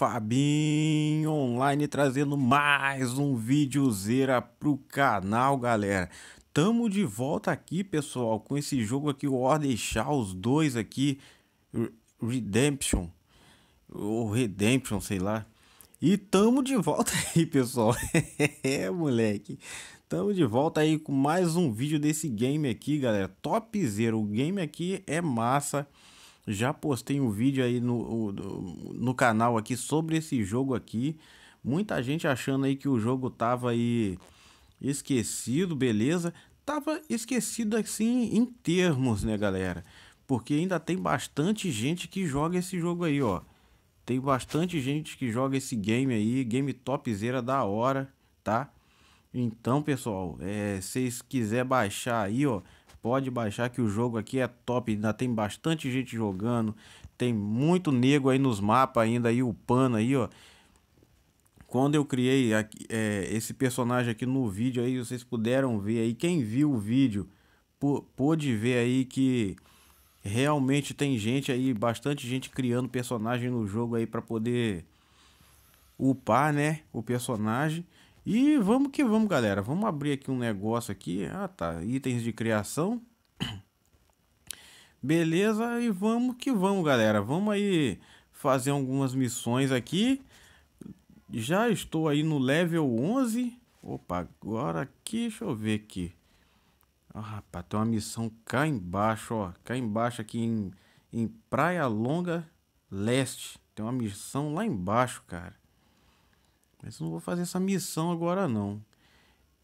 Fabinho Online trazendo mais um vídeo para pro canal, galera. Tamo de volta aqui, pessoal, com esse jogo aqui, o Order Shaws 2 aqui, Redemption, ou Redemption, sei lá. E tamo de volta aí, pessoal. é, moleque. Tamo de volta aí com mais um vídeo desse game aqui, galera. Top zero. O game aqui é massa. Já postei um vídeo aí no, no canal aqui sobre esse jogo aqui. Muita gente achando aí que o jogo tava aí esquecido, beleza? Tava esquecido assim em termos, né, galera? Porque ainda tem bastante gente que joga esse jogo aí, ó. Tem bastante gente que joga esse game aí, game topzera da hora, tá? Então, pessoal, é, se vocês quiserem baixar aí, ó, Pode baixar que o jogo aqui é top, ainda tem bastante gente jogando, tem muito nego aí nos mapas ainda, aí o pano aí, ó. Quando eu criei aqui, é, esse personagem aqui no vídeo aí, vocês puderam ver aí, quem viu o vídeo pôde ver aí que realmente tem gente aí, bastante gente criando personagem no jogo aí para poder upar, né, o personagem. E vamos que vamos, galera. Vamos abrir aqui um negócio aqui. Ah, tá. Itens de criação. Beleza, e vamos que vamos, galera. Vamos aí fazer algumas missões aqui. Já estou aí no level 11. Opa, agora aqui, deixa eu ver aqui. Ah, rapaz, tem uma missão cá embaixo, ó. Cá embaixo aqui em, em Praia Longa Leste. Tem uma missão lá embaixo, cara. Mas não vou fazer essa missão agora, não.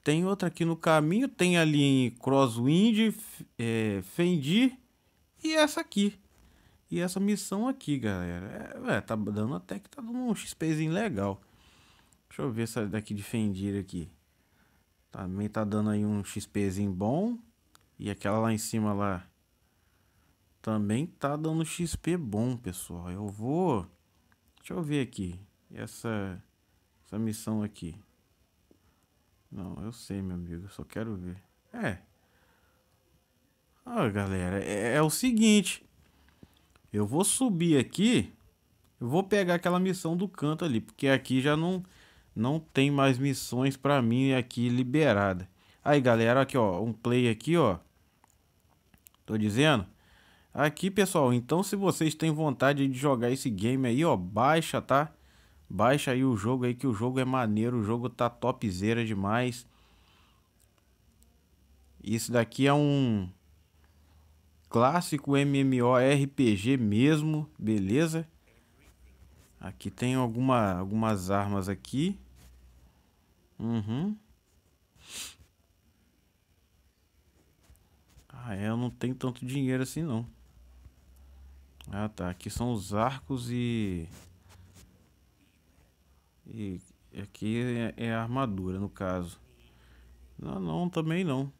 Tem outra aqui no caminho. Tem ali em Crosswind, é, Fendi e essa aqui. E essa missão aqui, galera. É, é, tá dando até que tá dando um XPzinho legal. Deixa eu ver essa daqui de Fendi aqui. Também tá dando aí um XPzinho bom. E aquela lá em cima lá também tá dando XP bom, pessoal. Eu vou... Deixa eu ver aqui. Essa essa missão aqui. Não, eu sei, meu amigo. Eu só quero ver. É. Ah, galera, é, é o seguinte. Eu vou subir aqui. Eu vou pegar aquela missão do canto ali. Porque aqui já não, não tem mais missões pra mim aqui liberada. Aí, galera, aqui, ó. Um play aqui, ó. Tô dizendo? Aqui, pessoal, então se vocês têm vontade de jogar esse game aí, ó, baixa, tá? Baixa aí o jogo aí que o jogo é maneiro, o jogo tá topzera demais. Isso daqui é um clássico MMORPG mesmo, beleza? Aqui tem alguma, algumas armas aqui. Uhum. Ah, é, eu não tenho tanto dinheiro assim não. Ah, tá. Aqui são os arcos e... E aqui é, é, a armadura, no caso. Não, não, também não.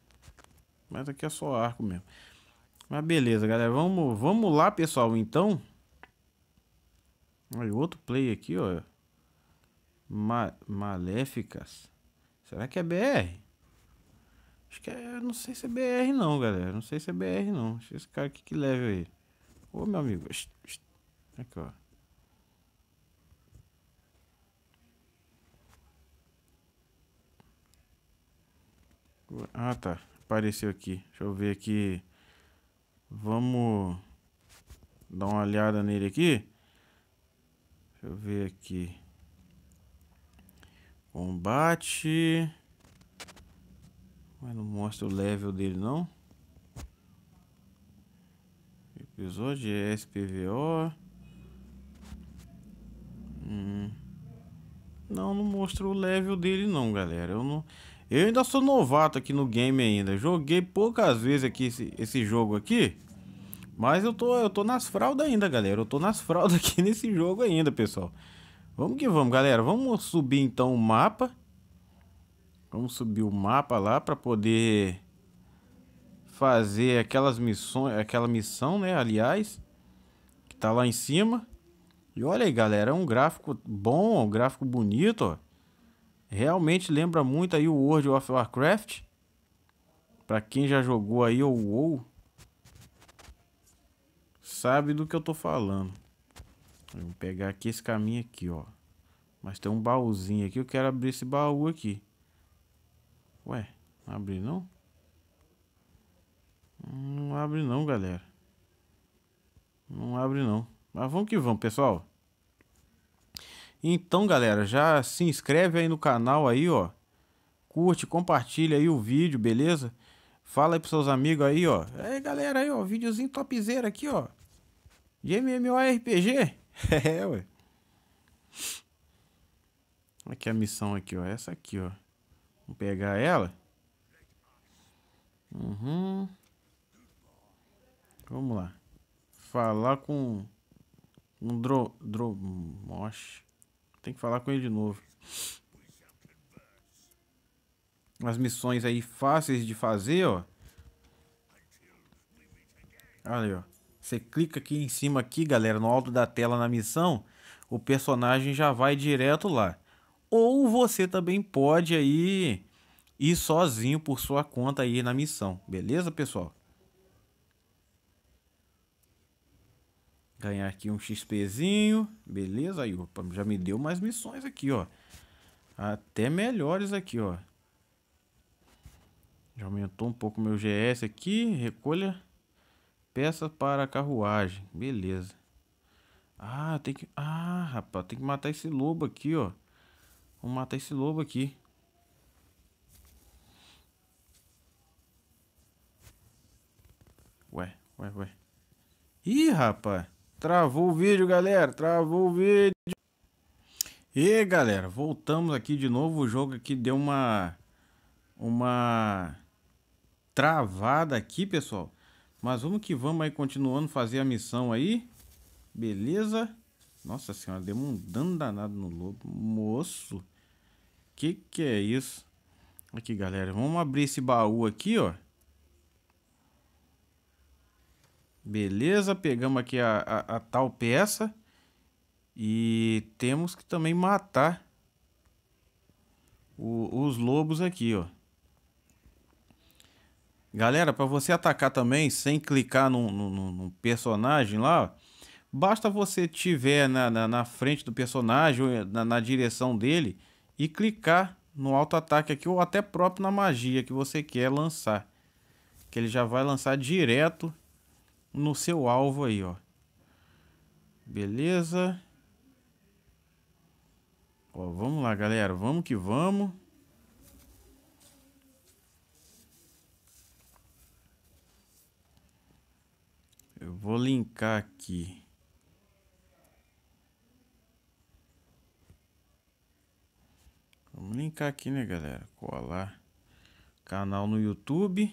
Mas aqui é só arco mesmo. Mas beleza, galera. Vamos, vamos lá, pessoal, então. Olha, outro play aqui, ó. Ma Maléficas. Será que é BR? Acho que é... Não sei se é BR não, galera. Não sei se é BR não. Deixa esse cara aqui que leve aí. Ô, meu amigo. Aqui, ó. Ah, tá. Apareceu aqui. Deixa eu ver aqui. Vamos dar uma olhada nele aqui. Deixa eu ver aqui. Combate. Mas não mostra o level dele, não. Episódio é SPVO. Hum. Não, não mostrou o level dele não, galera. Eu não, eu ainda sou novato aqui no game ainda. Joguei poucas vezes aqui esse, esse jogo aqui. Mas eu tô, eu tô nas fraldas ainda, galera. Eu tô nas fraldas aqui nesse jogo ainda, pessoal. Vamos que vamos, galera. Vamos subir então o mapa. Vamos subir o mapa lá para poder fazer aquelas missões, aquela missão, né, aliás, que tá lá em cima. E olha aí, galera, é um gráfico bom, um gráfico bonito, ó. Realmente lembra muito aí o World of Warcraft. Pra quem já jogou aí o WoW, sabe do que eu tô falando. Vamos pegar aqui esse caminho aqui, ó. Mas tem um baúzinho aqui, eu quero abrir esse baú aqui. Ué, não abre não? Hum, não abre não, galera. Não abre não. Mas vamos que vamos, pessoal. Então, galera, já se inscreve aí no canal aí, ó. Curte, compartilha aí o vídeo, beleza? Fala aí pros seus amigos aí, ó. É, galera, aí, ó, videozinho topzera aqui, ó. De MMORPG. é, ué. Aqui a missão aqui, ó. Essa aqui, ó. Vou pegar ela. Uhum. Vamos lá. Falar com um dro... dro... Mosh. Tem que falar com ele de novo. As missões aí fáceis de fazer, ó. Olha aí, ó. Você clica aqui em cima aqui, galera, no alto da tela na missão, o personagem já vai direto lá. Ou você também pode aí ir sozinho por sua conta aí na missão, beleza, pessoal? Ganhar aqui um XPzinho. Beleza, aí opa, já me deu mais missões aqui, ó. Até melhores aqui, ó. Já aumentou um pouco meu GS aqui. Recolha peça para carruagem. Beleza. Ah, tem que... Ah, rapaz, tem que matar esse lobo aqui, ó. Vamos matar esse lobo aqui. Ué, ué, ué. Ih, rapaz. Travou o vídeo, galera. Travou o vídeo. E galera, voltamos aqui de novo. O jogo aqui deu uma uma travada aqui, pessoal. Mas vamos que vamos aí continuando fazer a missão aí. Beleza? Nossa senhora, deu um dano danado no lobo, moço. Que que é isso? Aqui, galera, vamos abrir esse baú aqui, ó. Beleza, pegamos aqui a, a, a tal peça. E temos que também matar o, os lobos aqui, ó. Galera, para você atacar também sem clicar num, num, num personagem lá, basta você tiver na, na, na frente do personagem, eh, na, na, direção dele, e clicar no auto-ataque aqui, ou até próprio na magia que você quer lançar. Que ele já vai lançar direto no seu alvo aí, ó. Beleza? Ó, vamos lá, galera. Vamos que vamos. Eu vou linkar aqui. Vamos linkar aqui, né, galera? Colar canal no YouTube.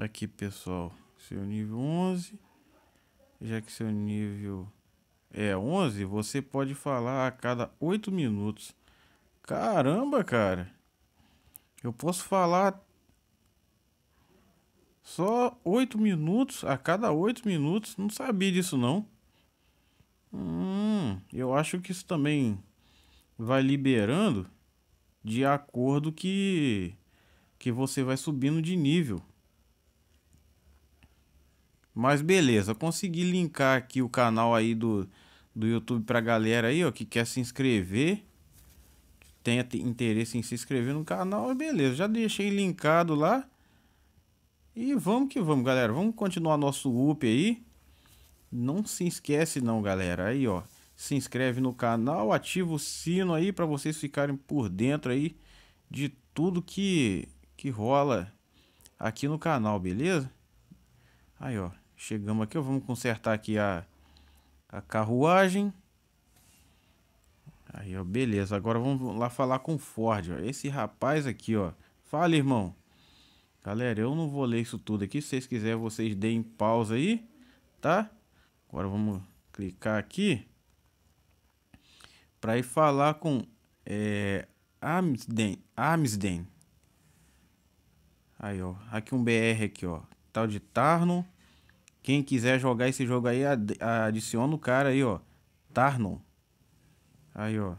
aqui, pessoal, seu nível 11. Já que seu nível é 11, você pode falar a cada 8 minutos. Caramba, cara. Eu posso falar só 8 minutos a cada 8 minutos. Não sabia disso não. Hum, eu acho que isso também vai liberando de acordo que que você vai subindo de nível. Mas beleza, consegui linkar aqui o canal aí do, do YouTube pra galera aí, ó, que quer se inscrever. Que tenha interesse em se inscrever no canal, beleza, já deixei linkado lá. E vamos que vamos, galera. Vamos continuar nosso up aí. Não se esquece não, galera. Aí, ó. Se inscreve no canal, ativa o sino aí para vocês ficarem por dentro aí de tudo que que rola aqui no canal, beleza? Aí, ó. Chegamos aqui, ó, vamos consertar aqui a, a carruagem. Aí, ó, beleza. Agora vamos lá falar com o Ford, ó. Esse rapaz aqui, ó. Fala, irmão. Galera, eu não vou ler isso tudo aqui. Se vocês quiserem, vocês deem pausa aí, tá? Agora vamos clicar aqui. Para ir falar com é, Amsden. Amsden. Aí, ó. Aqui um BR aqui, ó. Tal de Tarno. Quem quiser jogar esse jogo aí, adiciona o cara aí, ó. Tarnon. Aí, ó.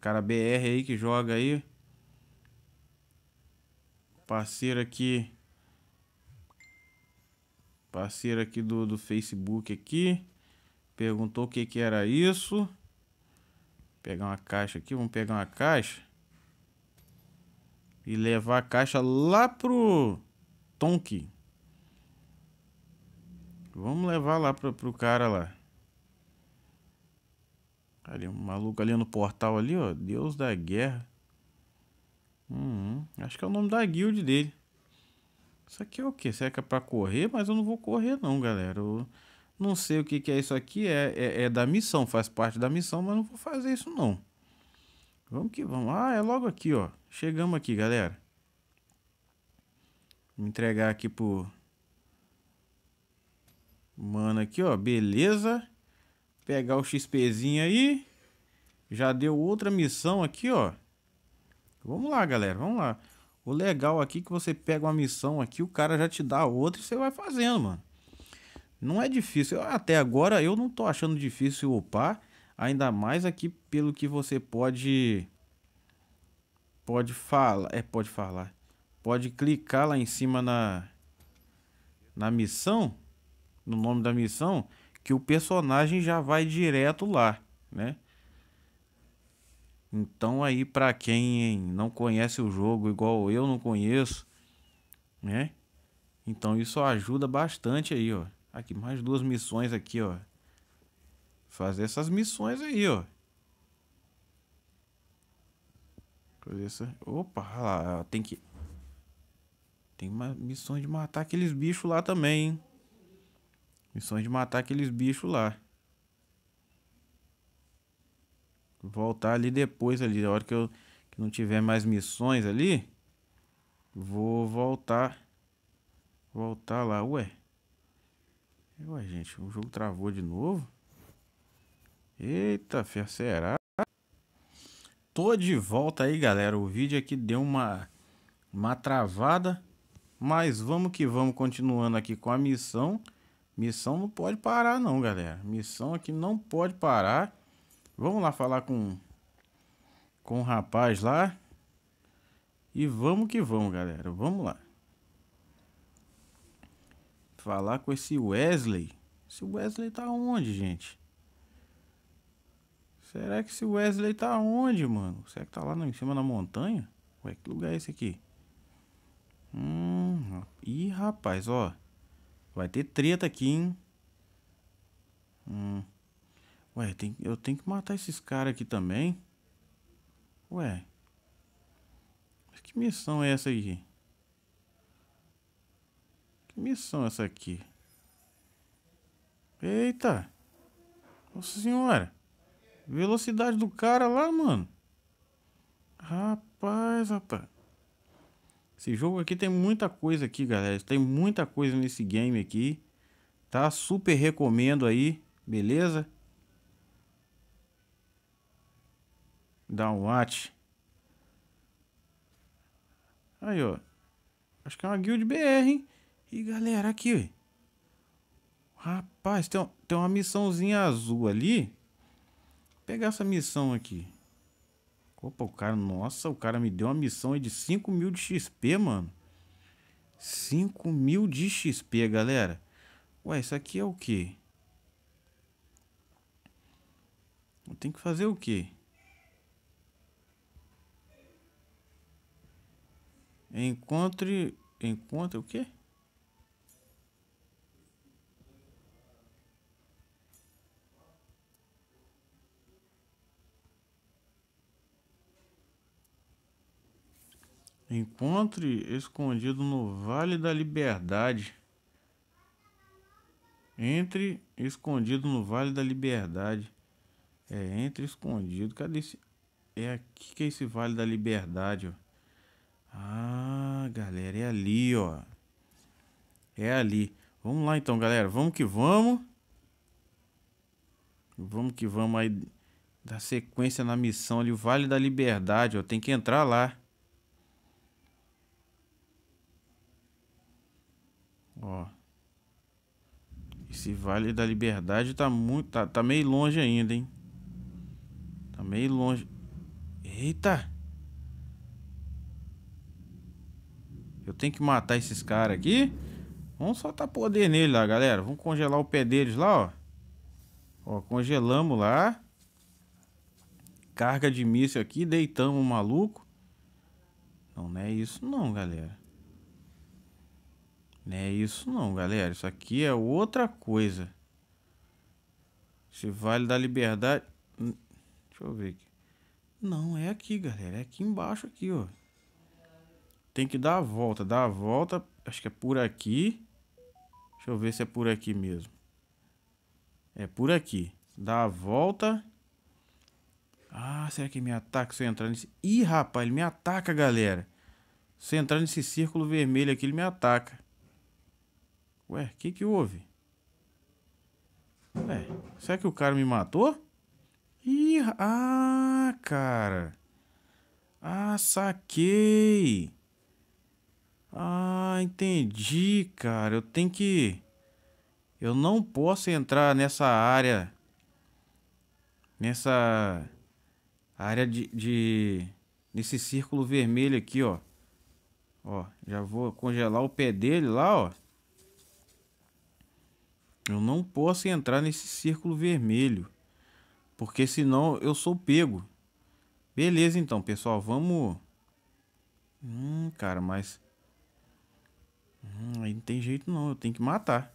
Cara BR aí que joga aí. Parceiro aqui. Parceiro aqui do, do Facebook aqui. Perguntou o que que era isso. Vou pegar uma caixa aqui. Vamos pegar uma caixa. E levar a caixa lá pro Tonkin. Vamos levar lá pro, pro cara lá. Ali, um maluco ali no portal ali, ó. Deus da guerra. Hum, acho que é o nome da guild dele. Isso aqui é o que? Será que é pra correr? Mas eu não vou correr não, galera. Eu não sei o que, que é isso aqui. É, é, é, da missão, faz parte da missão, mas não vou fazer isso não. Vamos que vamos. Ah, é logo aqui, ó. Chegamos aqui, galera. Vou entregar aqui pro Mano, aqui, ó. Beleza. Pegar o XPzinho aí. Já deu outra missão aqui, ó. Vamos lá, galera. Vamos lá. O legal aqui é que você pega uma missão aqui, o cara já te dá outra e você vai fazendo, mano. Não é difícil. Até agora eu não tô achando difícil upar. Ainda mais aqui pelo que você pode... Pode falar. É, pode falar. Pode clicar lá em cima na... Na missão no nome da missão que o personagem já vai direto lá, né? Então aí para quem não conhece o jogo igual eu não conheço, né? Então isso ajuda bastante aí, ó. Aqui mais duas missões aqui, ó. Fazer essas missões aí, ó. Fazer essa... Opa, lá, tem que Tem uma missão de matar aqueles bichos lá também, hein? Missões de matar aqueles bichos lá. Voltar ali depois ali, a hora que eu que não tiver mais missões ali, vou voltar voltar lá, ué. Ué, gente, o jogo travou de novo. Eita, fia, será? Tô de volta aí, galera. O vídeo aqui deu uma uma travada, mas vamos que vamos continuando aqui com a missão. Missão não pode parar, não, galera. Missão aqui não pode parar. Vamos lá falar com, com o rapaz lá. E vamos que vamos, galera. Vamos lá. Falar com esse Wesley. Esse Wesley tá onde, gente? Será que esse Wesley tá onde, mano? Será que tá lá em cima da montanha? Ué, que lugar é esse aqui? Hum, ih, rapaz, ó. Vai ter treta aqui, hein? Hum. Ué, tem, eu tenho que matar esses caras aqui também? Ué. Mas que missão é essa aí? Que missão é essa aqui? Eita. Nossa senhora. Velocidade do cara lá, mano. Rapaz, rapaz. Esse jogo aqui tem muita coisa aqui, galera. Tem muita coisa nesse game aqui. Tá? Super recomendo aí, beleza? Dá um watch. Aí, ó. Acho que é uma guild BR, hein? E galera, aqui. Rapaz, tem, tem uma missãozinha azul ali. Vou pegar essa missão aqui. Opa, o cara, nossa, o cara me deu uma missão aí de 5 mil de XP, mano. 5 mil de XP, galera. Ué, isso aqui é o quê? Eu tenho que fazer o quê? Encontre... Encontre o quê? Encontre escondido no Vale da Liberdade. Entre escondido no Vale da Liberdade. É, entre escondido. Cadê esse? É aqui que é esse Vale da Liberdade, ó. Ah, galera, é ali, ó. É ali. Vamos lá então, galera. Vamos que vamos. Vamos que vamos aí dar sequência na missão ali. O Vale da Liberdade, ó. Tem que entrar lá. Ó. Esse Vale da Liberdade tá muito. Tá, tá meio longe ainda, hein? Tá meio longe. Eita! Eu tenho que matar esses caras aqui. Vamos soltar poder nele lá, galera. Vamos congelar o pé deles lá, ó. Ó, congelamos lá. Carga de míssil aqui, deitamos o maluco. Não, não é isso não, galera. Não é isso não, galera. Isso aqui é outra coisa. Esse Vale da Liberdade... Hum, deixa eu ver aqui. Não, é aqui, galera. É aqui embaixo, aqui, ó. Tem que dar a volta. Dar a volta, acho que é por aqui. Deixa eu ver se é por aqui mesmo. É por aqui. Dá a volta. Ah, será que me ataca se eu entrar nesse... Ih, rapaz, ele me ataca, galera. Se eu entrar nesse círculo vermelho aqui, ele me ataca. Ué, o que que houve? Ué, será que o cara me matou? Ih, ah, cara. Ah, saquei. Ah, entendi, cara. Eu tenho que. Eu não posso entrar nessa área. Nessa área de. de nesse círculo vermelho aqui, ó. Ó, já vou congelar o pé dele lá, ó. Eu não posso entrar nesse círculo vermelho, porque senão eu sou pego. Beleza, então, pessoal, vamos... Hum, cara, mas... Hum, aí não tem jeito não, eu tenho que matar.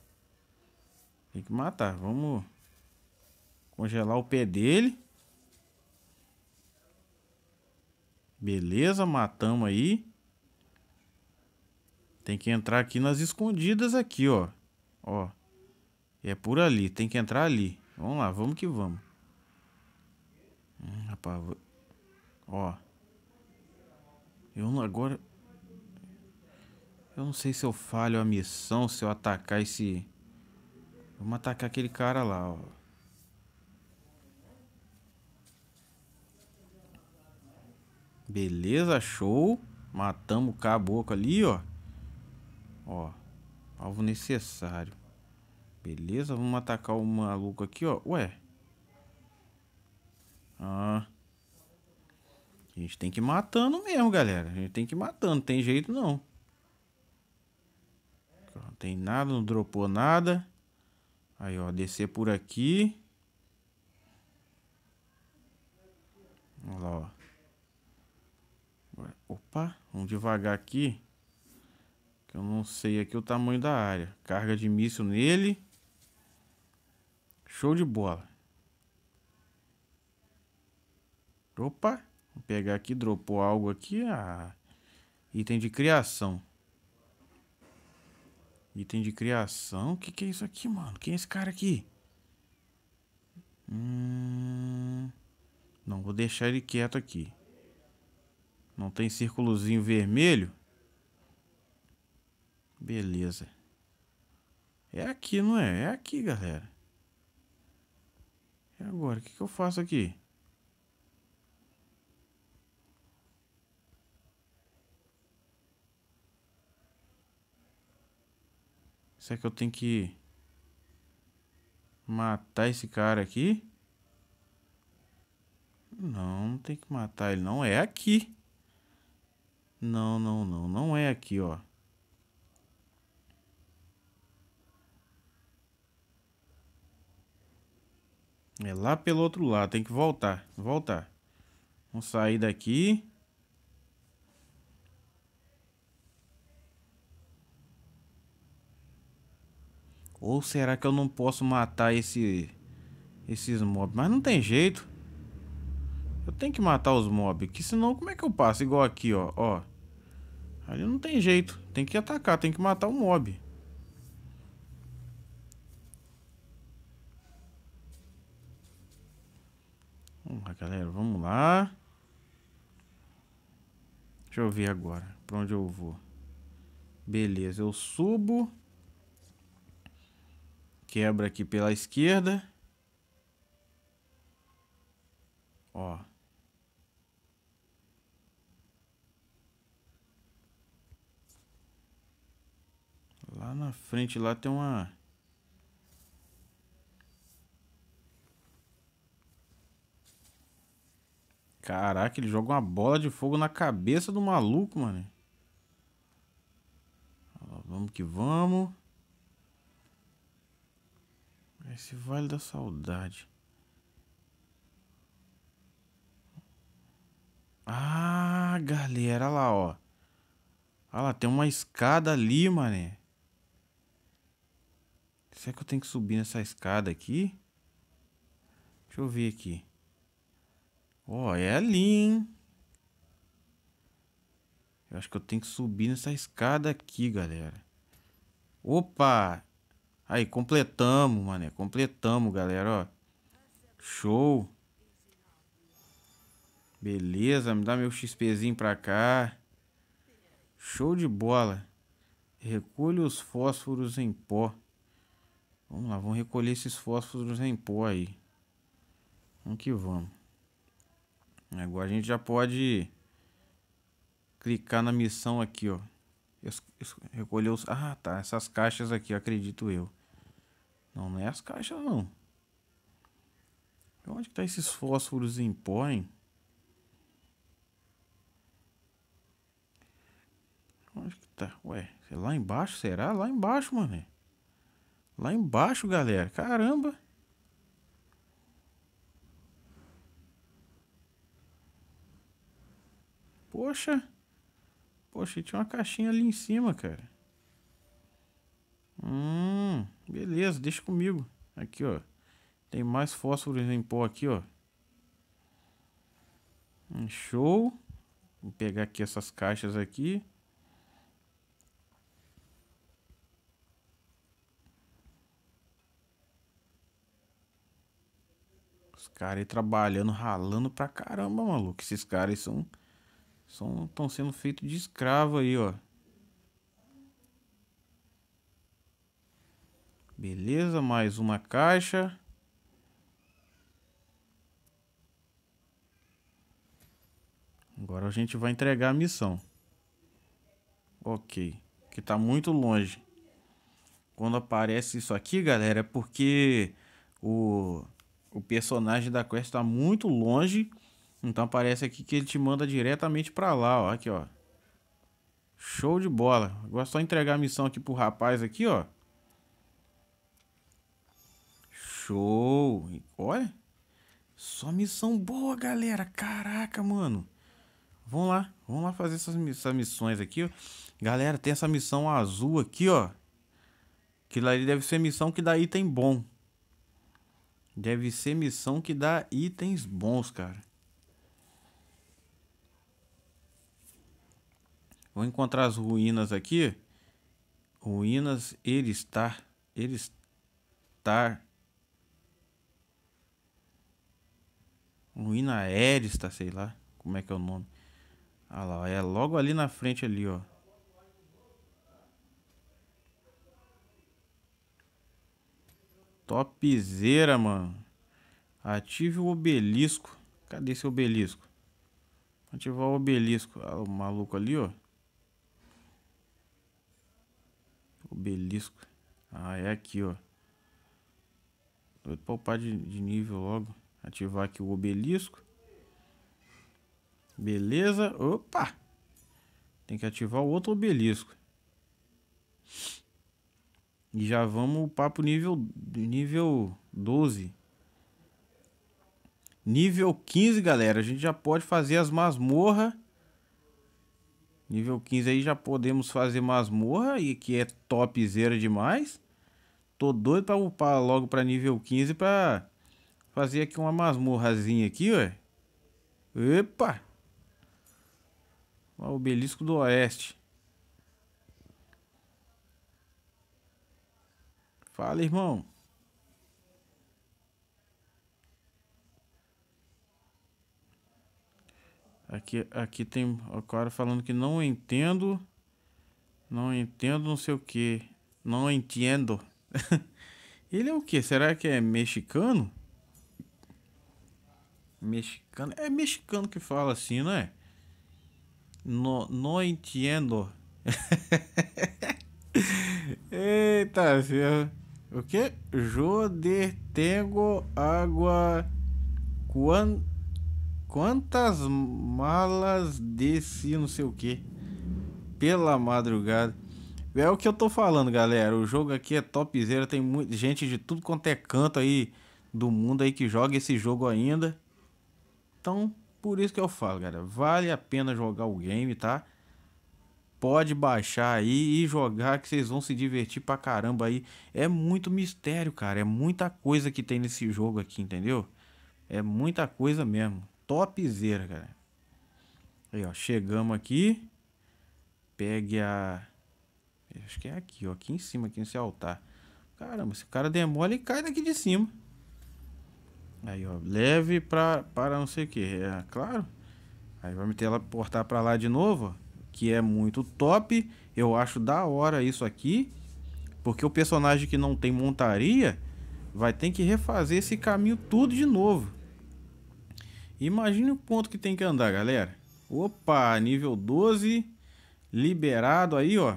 Tem que matar, vamos... Congelar o pé dele. Beleza, matamos aí. Tem que entrar aqui nas escondidas aqui, ó. Ó. É por ali, tem que entrar ali. Vamos lá, vamos que vamos. Hum, rapaz, vou... ó. Eu não, agora... Eu não sei se eu falho a missão, se eu atacar esse... Vamos atacar aquele cara lá, ó. Beleza, show. Matamos o caboclo ali, ó. Ó, alvo necessário. Beleza, vamos atacar o maluco aqui, ó. Ué. Ah. A gente tem que ir matando mesmo, galera. A gente tem que ir matando, não tem jeito não. Não tem nada, não dropou nada. Aí, ó, descer por aqui. Vamos lá, ó. opa, vamos devagar aqui. Que eu não sei aqui o tamanho da área. Carga de míssil nele. Show de bola. Opa, vou pegar aqui, dropou algo aqui. Ah, item de criação. Item de criação? O que, que é isso aqui, mano? Quem é esse cara aqui? Hum... Não, vou deixar ele quieto aqui. Não tem círculozinho vermelho? Beleza. É aqui, não é? É aqui, galera. E agora, o que, que eu faço aqui? Será que eu tenho que matar esse cara aqui? Não, não tem que matar ele, não. É aqui. Não, não, não. Não é aqui, ó. É lá pelo outro lado, tem que voltar, voltar. Vamos sair daqui. Ou será que eu não posso matar esse esses mobs? Mas não tem jeito. Eu tenho que matar os mobs, que senão como é que eu passo? Igual aqui, ó, ó. Ali não tem jeito. Tem que atacar, tem que matar o mob. Vamos lá, galera, vamos lá. Deixa eu ver agora, pra onde eu vou. Beleza, eu subo. Quebra aqui pela esquerda. Ó. Lá na frente, lá tem uma... Caraca, ele joga uma bola de fogo na cabeça do maluco, mano. Vamos que vamos. Esse Vale da Saudade. Ah, galera, olha lá, ó. Olha lá, tem uma escada ali, mané. Será que eu tenho que subir nessa escada aqui? Deixa eu ver aqui. Ó, oh, é ali, hein? Eu acho que eu tenho que subir nessa escada aqui, galera. Opa! Aí, completamos, mané. Completamos, galera, ó. Show! Beleza, me dá meu XPzinho pra cá. Show de bola. recolhe os fósforos em pó. Vamos lá, vamos recolher esses fósforos em pó aí. Vamos que vamos. Agora a gente já pode clicar na missão aqui, ó. Recolher os... Ah, tá. Essas caixas aqui, acredito eu. Não, não é as caixas, não. Onde que tá esses fósforos em pó, hein? Onde que tá? Ué, é lá embaixo, será? Lá embaixo, mano. Lá embaixo, galera. Caramba. Poxa. Poxa, tinha uma caixinha ali em cima, cara. Hum, beleza, deixa comigo. Aqui, ó. Tem mais fósforos em pó aqui, ó. Hum, show. Vou pegar aqui essas caixas aqui. Os caras aí trabalhando, ralando pra caramba, maluco. Esses caras são Estão sendo feitos de escravo aí, ó. Beleza, mais uma caixa. Agora a gente vai entregar a missão. Ok. Que tá muito longe. Quando aparece isso aqui, galera, é porque o, o personagem da quest tá muito longe então parece aqui que ele te manda diretamente para lá, ó, aqui, ó. Show de bola. Agora é só entregar a missão aqui pro rapaz aqui, ó. Show. Olha. Só missão boa, galera. Caraca, mano. Vamos lá. Vamos lá fazer essas, essas missões aqui, ó. Galera, tem essa missão azul aqui, ó. Que ali deve ser missão que dá item bom. Deve ser missão que dá itens bons, cara. Vou encontrar as ruínas aqui. Ruínas, ele está. Ele está. Ruína Erista, sei lá. Como é que é o nome? Ah lá, é logo ali na frente ali, ó. Topzera, mano. Ative o obelisco. Cadê esse obelisco? Ativar o obelisco. Ah, o maluco ali, ó. Obelisco. Ah, é aqui, ó. vou pra de, de nível logo. Ativar aqui o obelisco. Beleza. Opa! Tem que ativar o outro obelisco. E já vamos para o nível, nível 12. Nível 15, galera. A gente já pode fazer as masmorras Nível 15 aí já podemos fazer masmorra e que é topzera demais. Tô doido pra upar logo pra nível 15 pra fazer aqui uma masmorrazinha aqui, ué. Epa! O obelisco do oeste. Fala, irmão. Aqui, aqui tem o cara falando que não entendo. Não entendo não sei o que. Não entendo. Ele é o que? Será que é mexicano? Mexicano? É mexicano que fala assim, não é? No, no entendo. Eita, viu O que? Joder, tengo água. Quando quantas malas desse não sei o que pela madrugada. É o que eu tô falando, galera. O jogo aqui é topzera, tem muita gente de tudo quanto é canto aí do mundo aí que joga esse jogo ainda. Então, por isso que eu falo, galera, vale a pena jogar o game, tá? Pode baixar aí e jogar que vocês vão se divertir pra caramba aí. É muito mistério, cara, é muita coisa que tem nesse jogo aqui, entendeu? É muita coisa mesmo topzera, cara. Aí, ó, chegamos aqui. Pegue a... Acho que é aqui, ó, aqui em cima, aqui nesse altar. Caramba, se o cara demole, cai daqui de cima. Aí, ó, leve pra, para não sei o que. É, claro. Aí vai meter ela portar pra lá de novo, ó, que é muito top. Eu acho da hora isso aqui. Porque o personagem que não tem montaria vai ter que refazer esse caminho tudo de novo. Imagine o ponto que tem que andar, galera. Opa, nível 12. Liberado aí, ó.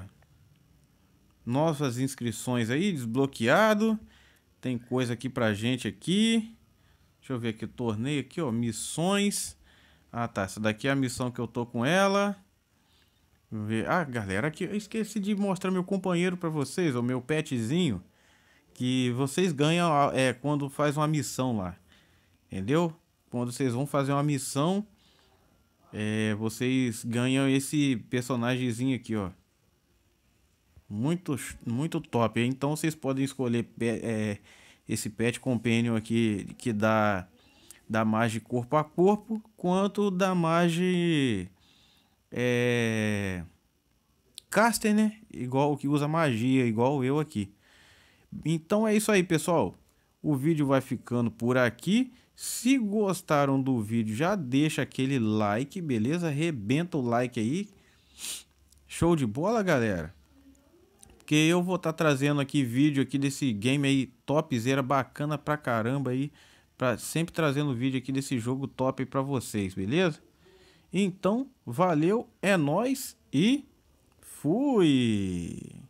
Nossas inscrições aí, desbloqueado. Tem coisa aqui pra gente aqui. Deixa eu ver aqui, torneio aqui, ó. Missões. Ah, tá. Essa daqui é a missão que eu tô com ela. Ver. Ah, galera, aqui eu esqueci de mostrar meu companheiro pra vocês, o meu petzinho. Que vocês ganham é, quando faz uma missão lá. Entendeu? quando vocês vão fazer uma missão, é, vocês ganham esse personagemzinho aqui, ó. Muito, muito top. Então vocês podem escolher é, esse pet companion aqui que dá da mage corpo a corpo, quanto da mage é, caster, né? Igual o que usa magia, igual eu aqui. Então é isso aí, pessoal. O vídeo vai ficando por aqui. Se gostaram do vídeo, já deixa aquele like, beleza? Rebenta o like aí. Show de bola, galera. Porque eu vou estar tá trazendo aqui vídeo aqui desse game aí topzera bacana pra caramba aí, para sempre trazendo vídeo aqui desse jogo top pra vocês, beleza? Então, valeu, é nós e fui.